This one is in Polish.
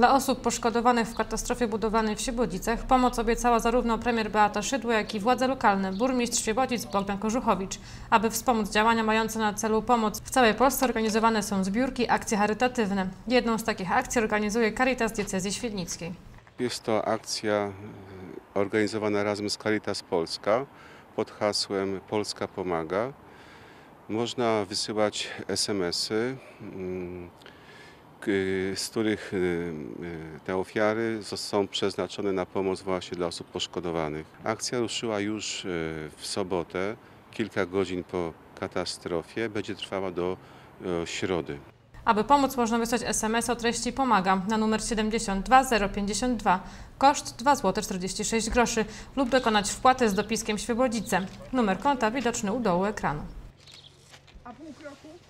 Dla osób poszkodowanych w katastrofie budowlanej w Świebodzicach pomoc obiecała zarówno premier Beata Szydło, jak i władze lokalne, burmistrz Świebodzic Bogdan Korzuchowicz. Aby wspomóc działania mające na celu pomoc w całej Polsce organizowane są zbiórki, akcje charytatywne. Jedną z takich akcji organizuje Caritas Diecezji Świdnickiej. Jest to akcja e, organizowana razem z Caritas Polska pod hasłem Polska pomaga. Można wysyłać SMS-y mm, Y, z których y, y, te ofiary są przeznaczone na pomoc właśnie dla osób poszkodowanych. Akcja ruszyła już w sobotę, kilka godzin po katastrofie, będzie trwała do środy. Aby pomóc, można wysłać SMS o treści Pomagam na numer 72052. Koszt 2,46 zł lub dokonać wpłaty z dopiskiem Świebodzice. Numer konta widoczny u dołu ekranu. A pół kroku?